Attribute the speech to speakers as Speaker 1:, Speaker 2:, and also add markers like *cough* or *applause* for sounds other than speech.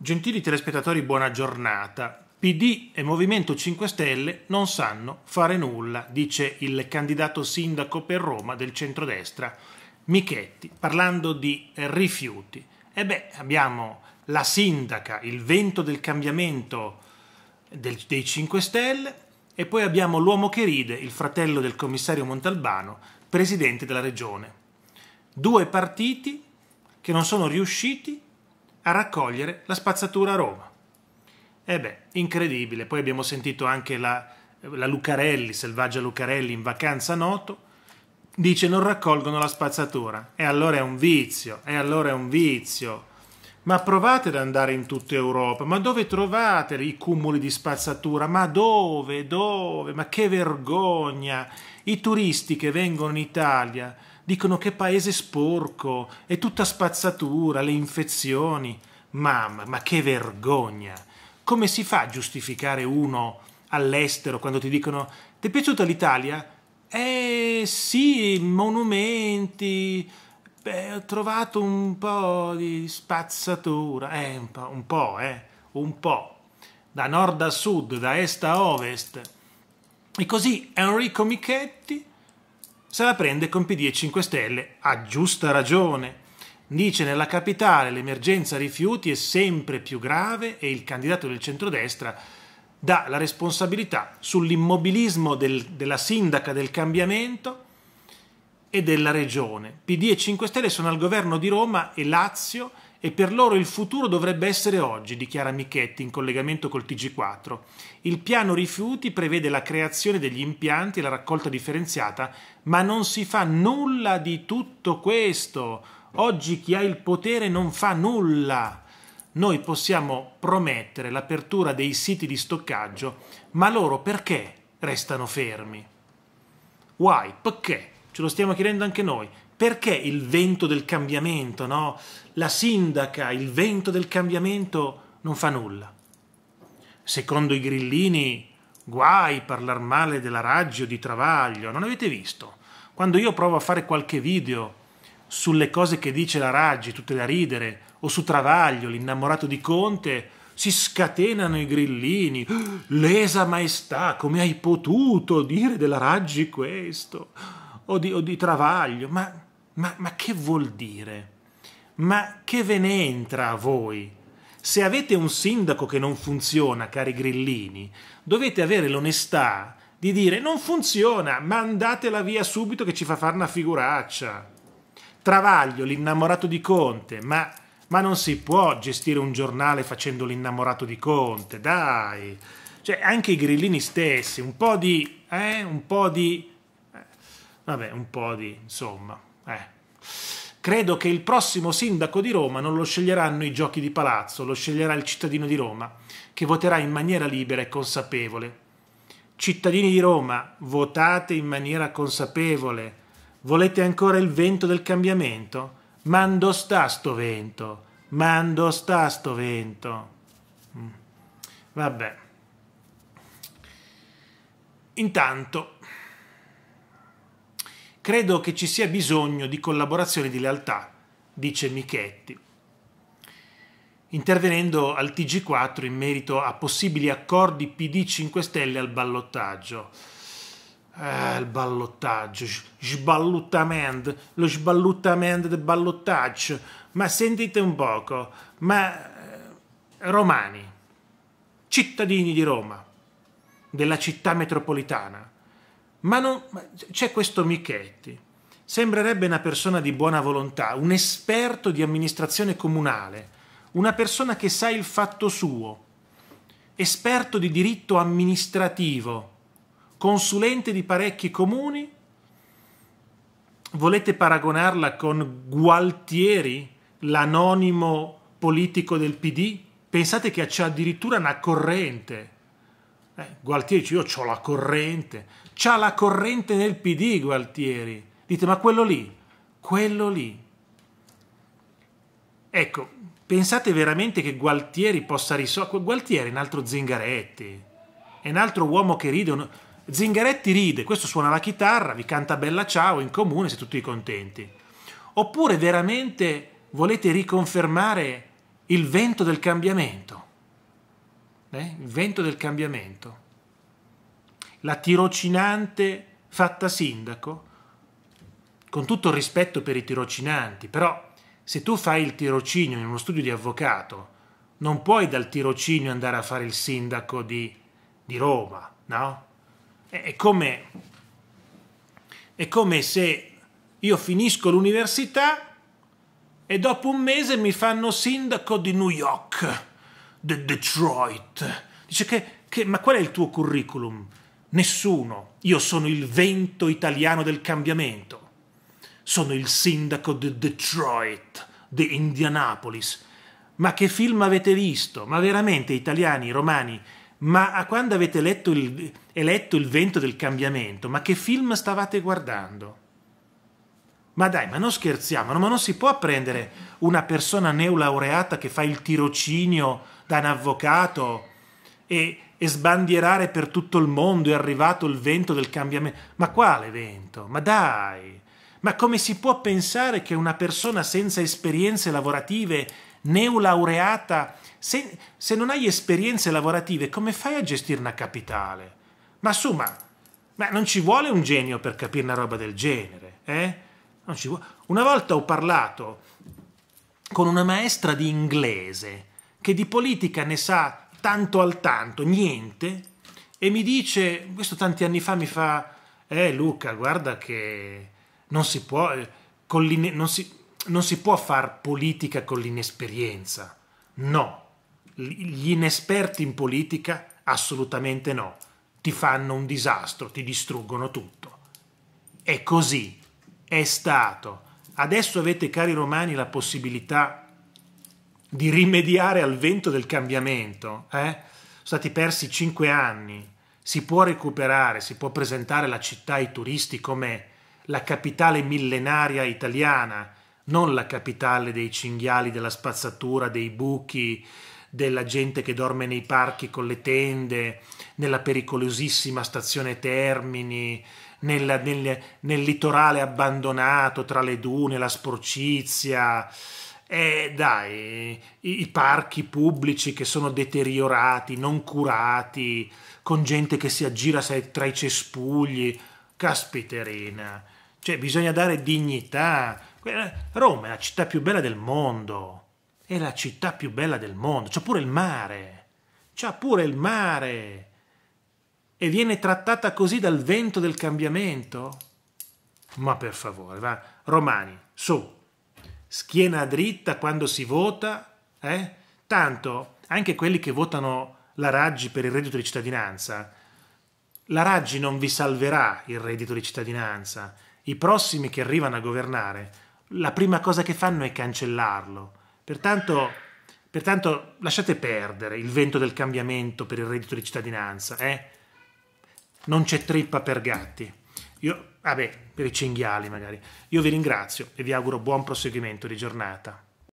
Speaker 1: Gentili telespettatori, buona giornata. PD e Movimento 5 Stelle non sanno fare nulla, dice il candidato sindaco per Roma del centrodestra Michetti, parlando di rifiuti. E beh, abbiamo la sindaca, il vento del cambiamento del, dei 5 Stelle, e poi abbiamo l'uomo che ride, il fratello del commissario Montalbano, presidente della regione. Due partiti che non sono riusciti a raccogliere la spazzatura a Roma. E beh, incredibile, poi abbiamo sentito anche la, la Lucarelli, Selvaggia Lucarelli in vacanza noto, dice non raccolgono la spazzatura. E allora è un vizio, e allora è un vizio. Ma provate ad andare in tutta Europa, ma dove trovate i cumuli di spazzatura? Ma dove, dove? Ma che vergogna! I turisti che vengono in Italia dicono che paese sporco, è tutta spazzatura, le infezioni. Mamma, ma che vergogna! Come si fa a giustificare uno all'estero quando ti dicono ti è piaciuta l'Italia? Eh sì, monumenti, beh, ho trovato un po' di spazzatura, eh, un po', un po', eh, un po', da nord a sud, da est a ovest. E così Enrico Michetti se la prende con PD e 5 Stelle, a giusta ragione. Dice nella capitale l'emergenza rifiuti è sempre più grave e il candidato del centrodestra dà la responsabilità sull'immobilismo del, della sindaca del cambiamento e della regione. PD e 5 Stelle sono al governo di Roma e Lazio e per loro il futuro dovrebbe essere oggi, dichiara Michetti in collegamento col TG4. Il piano rifiuti prevede la creazione degli impianti e la raccolta differenziata, ma non si fa nulla di tutto questo. Oggi chi ha il potere non fa nulla. Noi possiamo promettere l'apertura dei siti di stoccaggio, ma loro perché restano fermi? Why? Perché? Ce lo stiamo chiedendo anche noi perché il vento del cambiamento, no? la sindaca, il vento del cambiamento non fa nulla. Secondo i grillini, guai parlare male della Raggio di Travaglio, non avete visto? Quando io provo a fare qualche video sulle cose che dice la Raggi, tutte da ridere, o su Travaglio, l'innamorato di Conte, si scatenano i grillini. *gasps* Lesa maestà, come hai potuto dire della Raggi questo? O di, o di Travaglio? Ma ma, ma che vuol dire? Ma che ve ne entra a voi? Se avete un sindaco che non funziona, cari grillini, dovete avere l'onestà di dire non funziona, mandatela via subito che ci fa fare una figuraccia. Travaglio, l'innamorato di Conte, ma, ma non si può gestire un giornale facendo l'innamorato di Conte, dai. Cioè, anche i grillini stessi, un po' di... Eh, un po' di... Eh, vabbè, un po' di... insomma. Eh. Credo che il prossimo sindaco di Roma non lo sceglieranno i giochi di palazzo, lo sceglierà il cittadino di Roma, che voterà in maniera libera e consapevole. Cittadini di Roma, votate in maniera consapevole. Volete ancora il vento del cambiamento? Mando sta sto vento, mando sta sto vento. Mm. Vabbè. Intanto Credo che ci sia bisogno di collaborazione e di lealtà, dice Michetti. Intervenendo al TG4 in merito a possibili accordi PD 5 Stelle al ballottaggio. Eh, il ballottaggio, sballuttamento, lo sballuttamento del ballottaggio. Ma sentite un poco, ma eh, romani, cittadini di Roma, della città metropolitana, ma, non, ma c'è questo Michetti, sembrerebbe una persona di buona volontà, un esperto di amministrazione comunale, una persona che sa il fatto suo, esperto di diritto amministrativo, consulente di parecchi comuni. Volete paragonarla con Gualtieri, l'anonimo politico del PD? Pensate che c'è addirittura una corrente eh, Gualtieri dice, io ho la corrente, c'ha la corrente nel PD Gualtieri. Dite, ma quello lì, quello lì. Ecco, pensate veramente che Gualtieri possa risolvere... Gualtieri è un altro Zingaretti, è un altro uomo che ride... Un... Zingaretti ride, questo suona la chitarra, vi canta bella ciao in comune, siete tutti contenti. Oppure veramente volete riconfermare il vento del cambiamento? eh? il vento del cambiamento, la tirocinante fatta sindaco, con tutto il rispetto per i tirocinanti, però se tu fai il tirocinio in uno studio di avvocato, non puoi dal tirocinio andare a fare il sindaco di, di Roma, no? È, come, è come se io finisco l'università e dopo un mese mi fanno sindaco di New York. The Detroit. Dice che, che, ma qual è il tuo curriculum? Nessuno. Io sono il vento italiano del cambiamento. Sono il sindaco di Detroit, di Indianapolis. Ma che film avete visto? Ma veramente italiani, romani? Ma a quando avete letto il, eletto il vento del cambiamento? Ma che film stavate guardando? Ma dai, ma non scherziamo, ma non si può prendere una persona neolaureata che fa il tirocinio da un avvocato e, e sbandierare per tutto il mondo è arrivato il vento del cambiamento. Ma quale vento? Ma dai! Ma come si può pensare che una persona senza esperienze lavorative, neolaureata, se, se non hai esperienze lavorative, come fai a gestire una capitale? Ma su, ma, non ci vuole un genio per capire una roba del genere, eh? Non ci vuole. Una volta ho parlato con una maestra di inglese che di politica ne sa tanto al tanto, niente, e mi dice, questo tanti anni fa mi fa, eh Luca, guarda che non si può, eh, non si, non si può far politica con l'inesperienza. No, gli inesperti in politica assolutamente no, ti fanno un disastro, ti distruggono tutto. È così, è stato. Adesso avete, cari romani, la possibilità di rimediare al vento del cambiamento. Eh? Sono stati persi cinque anni, si può recuperare, si può presentare la città ai turisti come la capitale millenaria italiana, non la capitale dei cinghiali, della spazzatura, dei buchi, della gente che dorme nei parchi con le tende, nella pericolosissima stazione Termini, nel, nel, nel litorale abbandonato tra le dune, la sporcizia eh, dai, i, parchi pubblici che sono deteriorati, non curati, con gente che si aggira tra i cespugli. Caspiterina, cioè bisogna dare dignità. Roma è la città più bella del mondo, è la città più bella del mondo, C'è pure il mare, C'è pure il mare. E viene trattata così dal vento del cambiamento? Ma per favore, va, Romani, su, schiena dritta quando si vota, eh? tanto anche quelli che votano la Raggi per il reddito di cittadinanza, la Raggi non vi salverà il reddito di cittadinanza. I prossimi che arrivano a governare, la prima cosa che fanno è cancellarlo. Pertanto, pertanto lasciate perdere il vento del cambiamento per il reddito di cittadinanza. Eh? Non c'è trippa per gatti. Io Vabbè, per i cinghiali magari. Io vi ringrazio e vi auguro buon proseguimento di giornata.